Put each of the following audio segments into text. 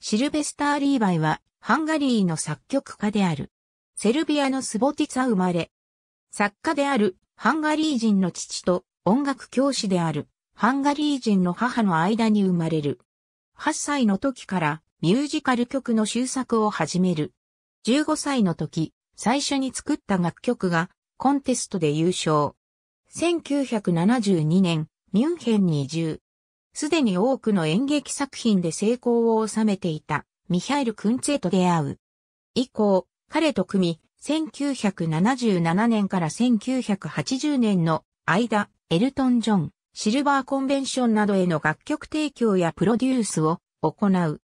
シルベスター・リーバイは、ハンガリーの作曲家である。セルビアのスボティツァ生まれ。作家である、ハンガリー人の父と、音楽教師である、ハンガリー人の母の間に生まれる。8歳の時から、ミュージカル曲の修作を始める。15歳の時、最初に作った楽曲が、コンテストで優勝。1972年、ミュンヘンに移住。すでに多くの演劇作品で成功を収めていたミハイル・クンツェと出会う。以降、彼と組み、1977年から1980年の間、エルトン・ジョン、シルバーコンベンションなどへの楽曲提供やプロデュースを行う。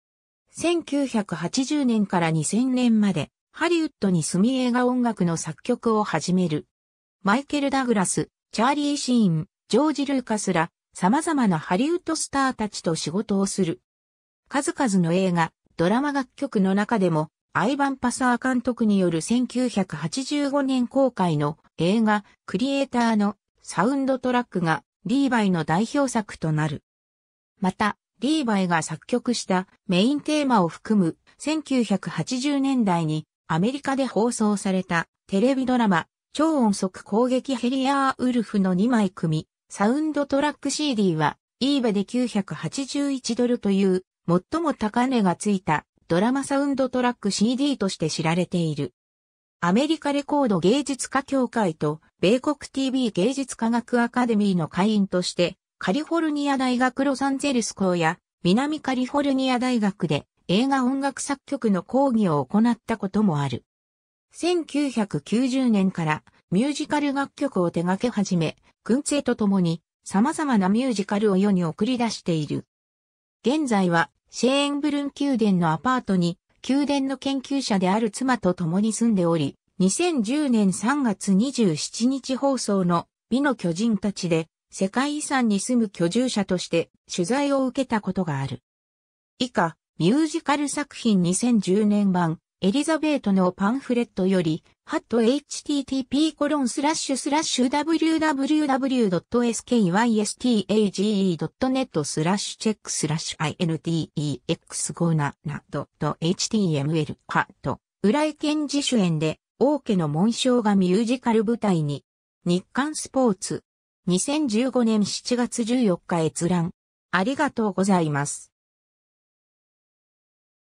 1980年から2000年まで、ハリウッドに住み映画音楽の作曲を始める。マイケル・ダグラス、チャーリー・シーン、ジョージ・ルーカスら、様々なハリウッドスターたちと仕事をする。数々の映画、ドラマ楽曲の中でも、アイバン・パサー監督による1985年公開の映画、クリエイターのサウンドトラックがリーバイの代表作となる。また、リーバイが作曲したメインテーマを含む1980年代にアメリカで放送されたテレビドラマ超音速攻撃ヘリアーウルフの2枚組サウンドトラック CD は e b a で981ドルという最も高値がついたドラマサウンドトラック CD として知られている。アメリカレコード芸術家協会と米国 TV 芸術科学アカデミーの会員としてカリフォルニア大学ロサンゼルス校や南カリフォルニア大学で映画音楽作曲の講義を行ったこともある。1990年からミュージカル楽曲を手掛け始め、群生と共に様々なミュージカルを世に送り出している。現在はシェーンブルン宮殿のアパートに宮殿の研究者である妻と共に住んでおり、2010年3月27日放送の美の巨人たちで世界遺産に住む居住者として取材を受けたことがある。以下、ミュージカル作品2010年版エリザベートのパンフレットより、ハット http コロンスラッシュスラッシュ www.skystage.net スラッシュチェックスラッシュ intex57.html ハット浦井健自主演で王家の紋章がミュージカル舞台に日刊スポーツ2015年7月14日閲覧ありがとうございます。